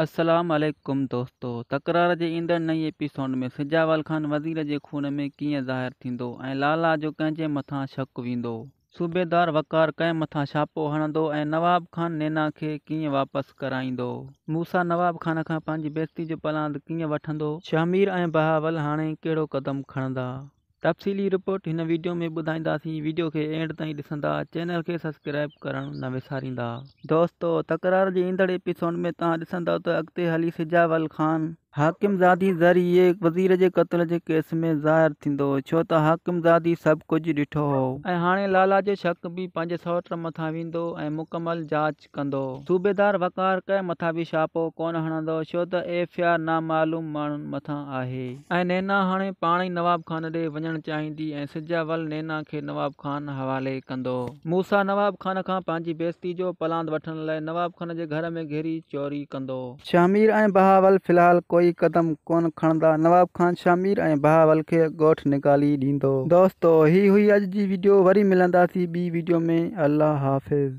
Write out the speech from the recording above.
असलम दोस्तों तकरार जे ईंदड़ नई एपिसोड में सिजावल ख़ान वज़ीर के खून में कीअं ज़ाहिर थींदो ऐं लाला जो कें मथा शक वो सूबेदार वकार कंहिं मथा छापो हणंदो ऐं नवाब ख़ान नैना खे कीअं वापसि कराईंदो मूसा नवाब ख़ान खां पंहिंजी बेस्ती जो पलांद कीअं वठंदो शमीर ए बहावल हाणे कड़ो क़दम खणंदा तफ़सीली रिपोर्ट इन वीडियो में बुधाई वीडियो के एंड ता चैनल के सब्सक्राइब कर न विसारींदा दोस्तों तकरार के ईंदड़ एपिसोड में तुम ॾिसंदव तो अगत हली सिजावल ख़ान हाकिमज़ादी ज़रिए वज़ीर के क़त्ल के केस में ज़ाहिर थो छो तो हाकिमज़ादी सब कुछ डिठो हो हाँ लाला जो शक भी पंहिंजे सौट मथा वो ऐं मुकमल जांच सूबेदार वकार कै मथा भी छापो को हणंदो छो तो एफ आर नामालूम मान मथा है नैना हाँ पा ही नवाब ख़ान डे वन चाहींदी ऐं सिजावल नैना के नवाब ख़ान हवाले कूसा मूसा नवाब ख़ान का पंहिंजी बेस्ती जो पलांद वन नवाब ख़ान के घर में घेरी चोरी कह शामिर बहावल फ़िलहाल कोई कोई कदम कोन खणंदा नवाब खान शामिर ए बहावल के गोठ निकाली दी दोस्तों ही हुई अज की वीडियो वरी मिली बी वीडियो में अल्लाह हाफ़िज़